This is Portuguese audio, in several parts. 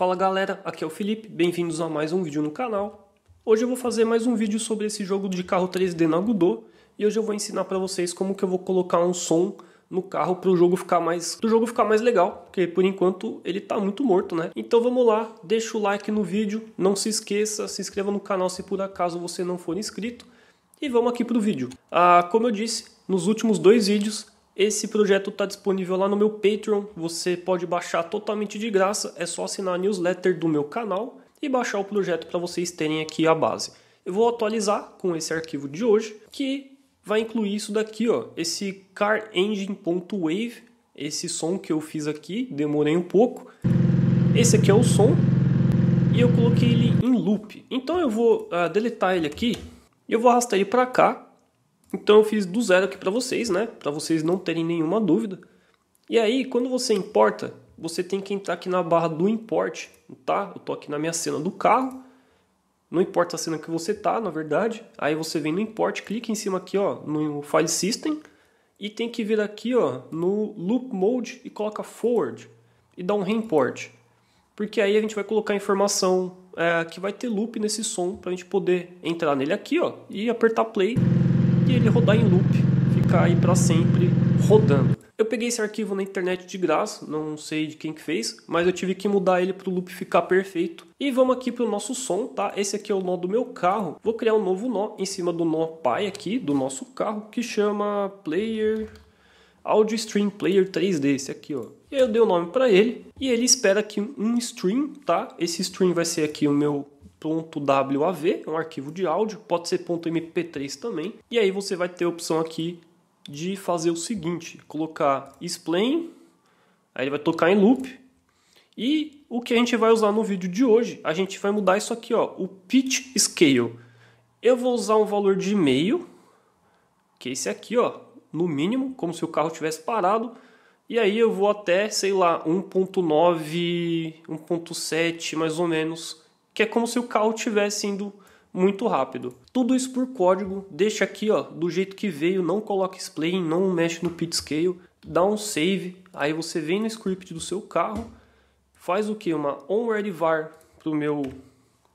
Fala galera, aqui é o Felipe, bem-vindos a mais um vídeo no canal. Hoje eu vou fazer mais um vídeo sobre esse jogo de carro 3D na Godot e hoje eu vou ensinar para vocês como que eu vou colocar um som no carro para o jogo ficar mais o jogo ficar mais legal, porque por enquanto ele está muito morto, né? Então vamos lá, deixa o like no vídeo, não se esqueça, se inscreva no canal se por acaso você não for inscrito e vamos aqui pro vídeo. Ah, como eu disse, nos últimos dois vídeos esse projeto está disponível lá no meu Patreon, você pode baixar totalmente de graça, é só assinar a newsletter do meu canal e baixar o projeto para vocês terem aqui a base. Eu vou atualizar com esse arquivo de hoje, que vai incluir isso daqui, ó, esse carengine.wave, esse som que eu fiz aqui, demorei um pouco. Esse aqui é o som e eu coloquei ele em loop. Então eu vou uh, deletar ele aqui, eu vou arrastar ele para cá então eu fiz do zero aqui para vocês, né? Para vocês não terem nenhuma dúvida. E aí, quando você importa, você tem que entrar aqui na barra do import, tá? Eu tô aqui na minha cena do carro. Não importa a cena que você tá, na verdade. Aí você vem no import, clica em cima aqui, ó, no file system e tem que vir aqui, ó, no loop mode e coloca forward e dá um reimport. Porque aí a gente vai colocar a informação é, que vai ter loop nesse som para a gente poder entrar nele aqui, ó, e apertar play e ele rodar em loop, ficar aí para sempre rodando. Eu peguei esse arquivo na internet de graça, não sei de quem que fez, mas eu tive que mudar ele para o loop ficar perfeito. E vamos aqui para o nosso som, tá? Esse aqui é o nó do meu carro. Vou criar um novo nó em cima do nó pai aqui, do nosso carro, que chama Player Audio Stream Player 3D, esse aqui, ó. E aí eu dei o nome para ele e ele espera aqui um stream, tá? Esse stream vai ser aqui o meu .wav, é um arquivo de áudio, pode ser .mp3 também. E aí você vai ter a opção aqui de fazer o seguinte, colocar explain, aí ele vai tocar em loop. E o que a gente vai usar no vídeo de hoje, a gente vai mudar isso aqui, ó, o pitch scale. Eu vou usar um valor de meio, que é esse aqui, ó, no mínimo, como se o carro tivesse parado. E aí eu vou até, sei lá, 1.9, 1.7, mais ou menos, que é como se o carro estivesse indo muito rápido. Tudo isso por código, deixa aqui ó, do jeito que veio, não coloca explain, não mexe no pit scale, dá um save, aí você vem no script do seu carro, faz o que? Uma onward var para o meu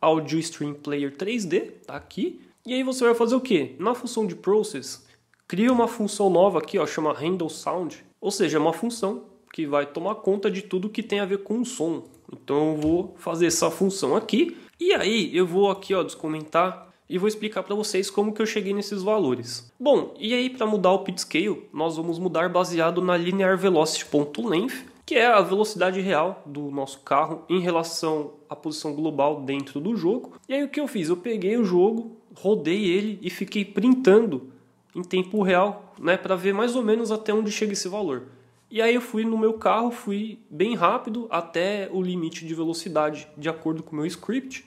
audio stream player 3D, tá aqui, e aí você vai fazer o que? Na função de process, cria uma função nova aqui, ó, chama handle sound, ou seja, é uma função que vai tomar conta de tudo que tem a ver com o som, então eu vou fazer essa função aqui. E aí eu vou aqui ó, descomentar e vou explicar para vocês como que eu cheguei nesses valores. Bom, e aí para mudar o pit scale, nós vamos mudar baseado na linear velocity.length, que é a velocidade real do nosso carro em relação à posição global dentro do jogo. E aí o que eu fiz? Eu peguei o jogo, rodei ele e fiquei printando em tempo real, né, para ver mais ou menos até onde chega esse valor. E aí eu fui no meu carro, fui bem rápido até o limite de velocidade, de acordo com o meu script,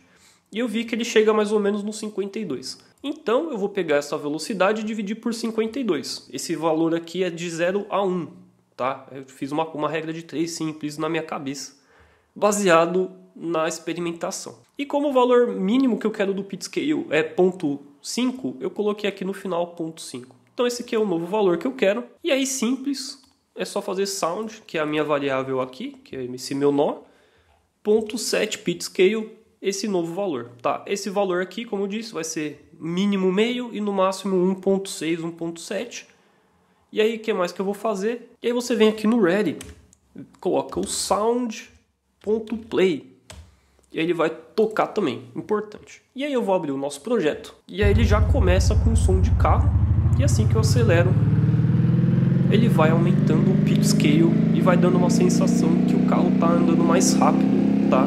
e eu vi que ele chega mais ou menos no 52. Então eu vou pegar essa velocidade e dividir por 52. Esse valor aqui é de 0 a 1, tá? Eu fiz uma, uma regra de 3 simples na minha cabeça, baseado na experimentação. E como o valor mínimo que eu quero do pit scale é 0.5, eu coloquei aqui no final 0.5. Então esse aqui é o novo valor que eu quero. E aí simples, é só fazer sound, que é a minha variável aqui, que é MC meu nó, ponto set pitch scale, esse novo valor. Tá? Esse valor aqui, como eu disse, vai ser mínimo meio e no máximo 1.6, 1.7. E aí, o que mais que eu vou fazer? E aí você vem aqui no ready, coloca o sound.play. E aí ele vai tocar também, importante. E aí eu vou abrir o nosso projeto. E aí ele já começa com o som de carro. E é assim que eu acelero, ele vai aumentando o pitch scale e vai dando uma sensação que o carro está andando mais rápido, tá?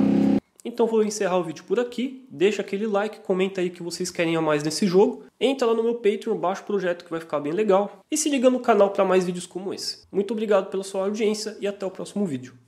Então vou encerrar o vídeo por aqui, deixa aquele like, comenta aí que vocês querem a mais nesse jogo, entra lá no meu Patreon, baixa o projeto que vai ficar bem legal, e se liga no canal para mais vídeos como esse. Muito obrigado pela sua audiência e até o próximo vídeo.